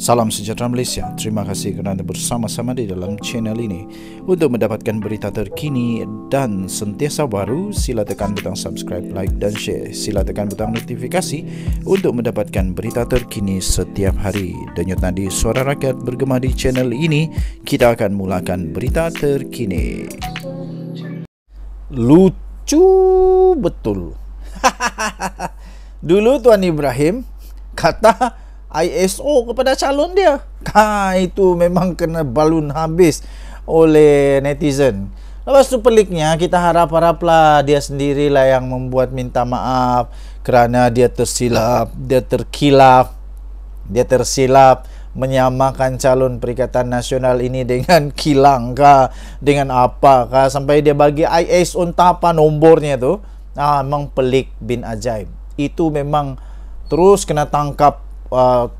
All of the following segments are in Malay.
Salam sejahtera Malaysia. Terima kasih kerana bersama-sama di dalam channel ini. Untuk mendapatkan berita terkini dan sentiasa baru, sila tekan butang subscribe, like dan share. Sila tekan butang notifikasi untuk mendapatkan berita terkini setiap hari. Dan Denyut nadi suara rakyat bergema di channel ini, kita akan mulakan berita terkini. Lucu betul. Dulu Tuan Ibrahim kata ISO kepada calon dia. Ha, itu memang kena balun habis oleh netizen. Lepas tu peliknya kita harap-haraplah dia sendirilah yang membuat minta maaf kerana dia tersilap, dia terkilap, dia tersilap menyamakan calon Perikatan Nasional ini dengan kilang kah, dengan apa kah sampai dia bagi ISO untuk apa nombornya tu. Ah, memang pelik bin ajaib. Itu memang terus kena tangkap uh,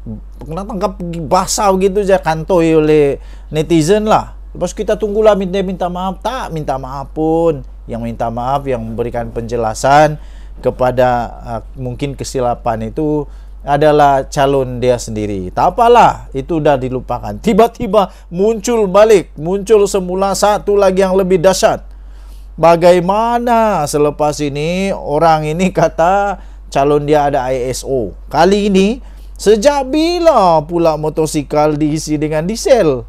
tangkap basah begitu saja kantoi oleh netizen lah. Lepas kita tunggulah minta minta maaf tak minta maaf pun yang minta maaf yang memberikan penjelasan kepada uh, mungkin kesilapan itu adalah calon dia sendiri. Tak apalah, itu dah dilupakan. Tiba-tiba muncul balik, muncul semula satu lagi yang lebih dahsyat. Bagaimana selepas ini orang ini kata calon dia ada ISO. Kali ini Sejak bila pula motosikal diisi dengan diesel?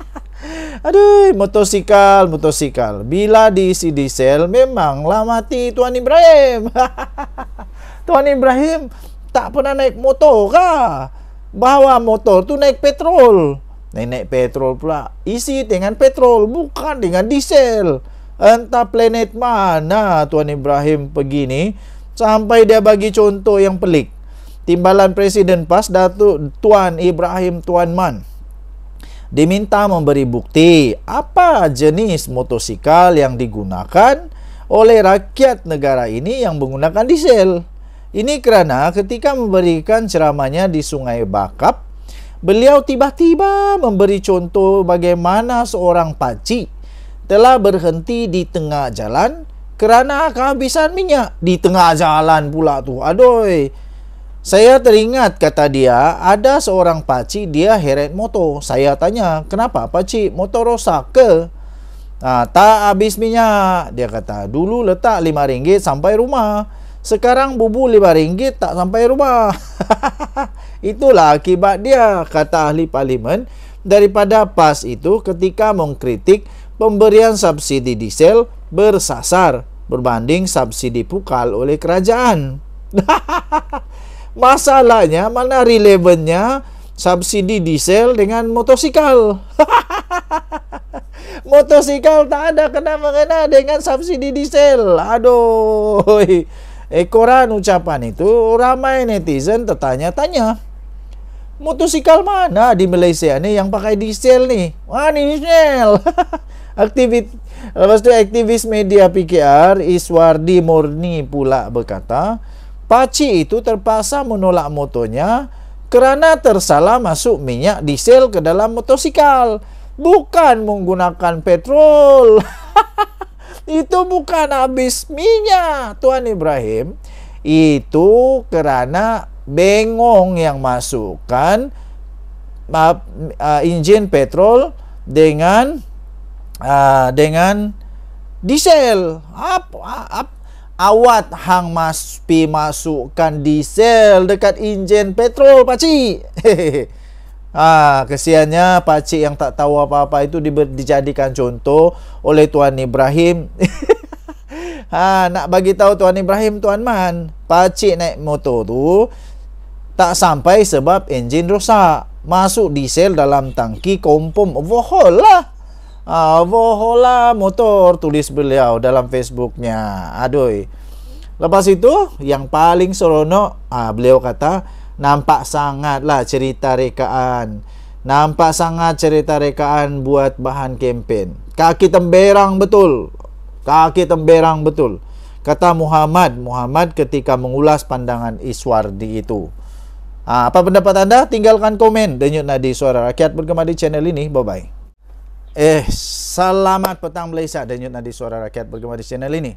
Aduh, motosikal, motosikal. Bila diisi diesel, memanglah mati Tuan Ibrahim. Tuan Ibrahim tak pernah naik motor kah? Bawa motor tu naik petrol. Naik, naik petrol pula. Isi dengan petrol, bukan dengan diesel. Entah planet mana Tuan Ibrahim pergi ni. Sampai dia bagi contoh yang pelik timbalan Presiden PAS Datuk Tuan Ibrahim Tuan Man diminta memberi bukti apa jenis motosikal yang digunakan oleh rakyat negara ini yang menggunakan diesel. Ini kerana ketika memberikan ceramahnya di Sungai Bakap, beliau tiba-tiba memberi contoh bagaimana seorang paci telah berhenti di tengah jalan kerana kehabisan minyak di tengah jalan pula tu. Aduh, saya teringat kata dia, ada seorang pakcik dia heret motor. Saya tanya, kenapa pakcik motor rosak ke? Ah, tak habis minyak. Dia kata, dulu letak RM5 sampai rumah. Sekarang bubu RM5 tak sampai rumah. Itulah akibat dia, kata ahli parlimen. Daripada PAS itu ketika mengkritik pemberian subsidi diesel bersasar berbanding subsidi pukal oleh kerajaan. Masalahnya mana relevannya subsidi diesel dengan motosikal? motosikal tak ada kena mengena dengan subsidi diesel. Aduh. Ekoran ucapan itu ramai netizen tertanya-tanya. Motosikal mana di Malaysia nih yang pakai diesel nih? Wah, ini diesel. Aktivit Lepas itu aktivis media PKR Iswardi Murni pula berkata, Paci itu terpaksa menolak motonya kerana tersalah masuk minyak diesel ke dalam motosikal. Bukan menggunakan petrol. itu bukan habis minyak, Tuan Ibrahim. Itu kerana bengong yang masukkan injin uh, petrol dengan uh, dengan diesel. Apa, apa awat hang mas pi masukkan diesel dekat injen petrol Paci. Ah, ha, kesiannya Paci yang tak tahu apa-apa itu di, dijadikan contoh oleh Tuan Ibrahim. ha, nak bagi tahu Tuan Ibrahim Tuan Man, Paci naik motor tu tak sampai sebab enjin rosak. Masuk diesel dalam tangki kompom overhaul lah. Avohola Motor tulis beliau dalam Facebooknya. Aduh. Lepas itu yang paling seronok ah, beliau kata nampak sangatlah cerita rekaan. Nampak sangat cerita rekaan buat bahan kempen. Kaki temberang betul. Kaki temberang betul. Kata Muhammad, Muhammad ketika mengulas pandangan Iswardi itu. Ah, apa pendapat anda? Tinggalkan komen. Denyut nadi suara rakyat bergema di channel ini. Bye-bye. Eh, selamat petang Malaysia dan yuk nanti suara rakyat bergema di channel ini.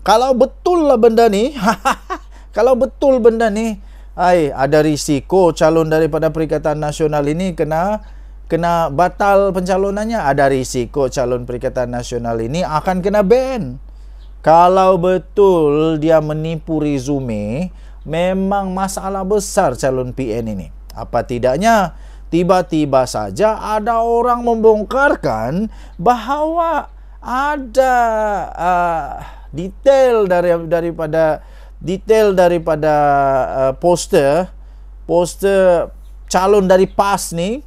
Kalau betul lah benda ni, kalau betul benda ni, ai ada risiko calon daripada Perikatan Nasional ini kena kena batal pencalonannya. Ada risiko calon Perikatan Nasional ini akan kena ban. Kalau betul dia menipu resume, memang masalah besar calon PN ini. Apa tidaknya? tiba-tiba saja ada orang membongkarkan bahawa ada uh, detail dari daripada detail daripada uh, poster poster calon dari PAS ni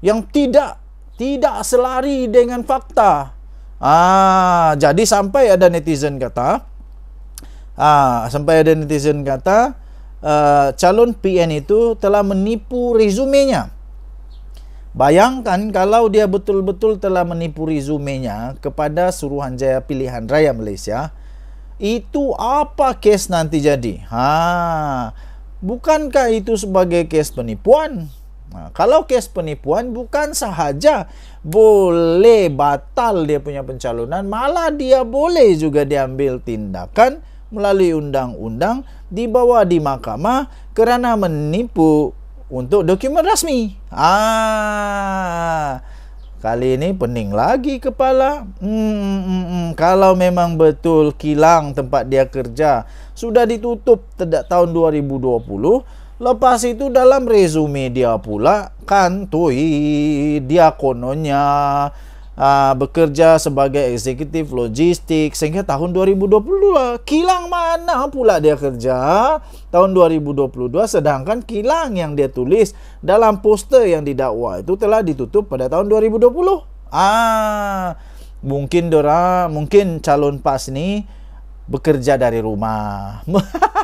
yang tidak tidak selari dengan fakta. Ah, jadi sampai ada netizen kata ah, sampai ada netizen kata uh, calon PN itu telah menipu resumenya. nya Bayangkan kalau dia betul-betul telah menipu resume-nya kepada Suruhanjaya Pilihan Raya Malaysia, itu apa kes nanti jadi? Ha, bukankah itu sebagai kes penipuan? Nah, ha, kalau kes penipuan bukan sahaja boleh batal dia punya pencalonan, malah dia boleh juga diambil tindakan melalui undang-undang dibawa di mahkamah kerana menipu untuk dokumen rasmi. Ah. Kali ini pening lagi kepala. Hmm, hmm, hmm, hmm, kalau memang betul kilang tempat dia kerja sudah ditutup tidak tahun 2020, lepas itu dalam resume dia pula kan tuh dia kononya uh, bekerja sebagai eksekutif logistik sehingga tahun 2022 lah. kilang mana pula dia kerja tahun 2022 sedangkan kilang yang dia tulis dalam poster yang didakwa itu telah ditutup pada tahun 2020 ah mungkin Dora mungkin calon pas ni bekerja dari rumah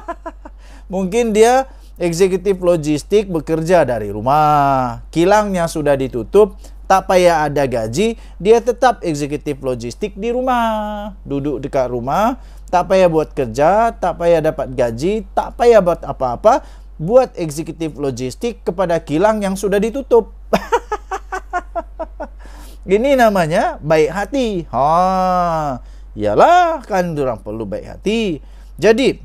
mungkin dia eksekutif logistik bekerja dari rumah kilangnya sudah ditutup tak payah ada gaji, dia tetap eksekutif logistik di rumah. Duduk dekat rumah, tak payah buat kerja, tak payah dapat gaji, tak payah buat apa-apa, buat eksekutif logistik kepada kilang yang sudah ditutup. Ini namanya baik hati. Ha, iyalah kan orang perlu baik hati. Jadi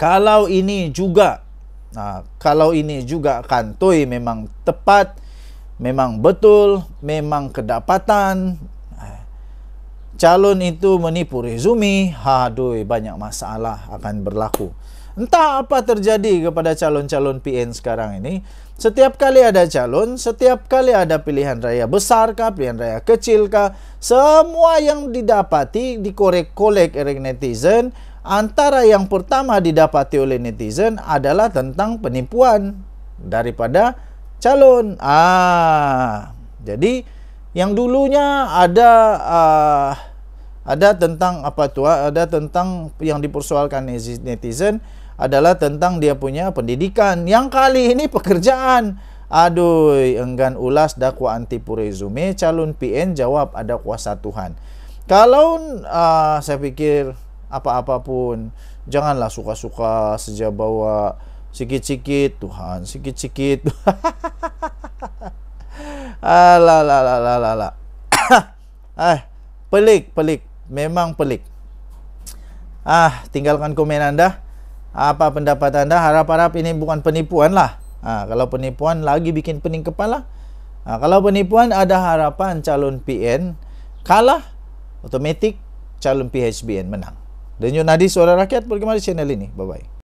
kalau ini juga, ha, kalau ini juga kantoi memang tepat memang betul, memang kedapatan. Calon itu menipu resume, haduh banyak masalah akan berlaku. Entah apa terjadi kepada calon-calon PN sekarang ini. Setiap kali ada calon, setiap kali ada pilihan raya besar kah, pilihan raya kecil kah, semua yang didapati dikorek-korek oleh netizen, antara yang pertama didapati oleh netizen adalah tentang penipuan daripada calon. Ah, jadi yang dulunya ada uh, ada tentang apa tua, ah, ada tentang yang dipersoalkan netizen adalah tentang dia punya pendidikan. Yang kali ini pekerjaan. Aduh, enggan ulas dakwaan tipu resume calon PN jawab ada kuasa Tuhan. Kalau uh, saya fikir apa-apapun janganlah suka-suka sejak bawa Sikit-sikit Tuhan, sikit-sikit. Alah, la la la la la. ah, pelik, pelik. Memang pelik. Ah, tinggalkan komen anda. Apa pendapat anda? Harap-harap ini bukan penipuan lah. Ah, kalau penipuan lagi bikin pening kepala. Ah, kalau penipuan ada harapan calon PN kalah, otomatik calon PHBN menang. Dan nadi suara rakyat di channel ini? Bye-bye.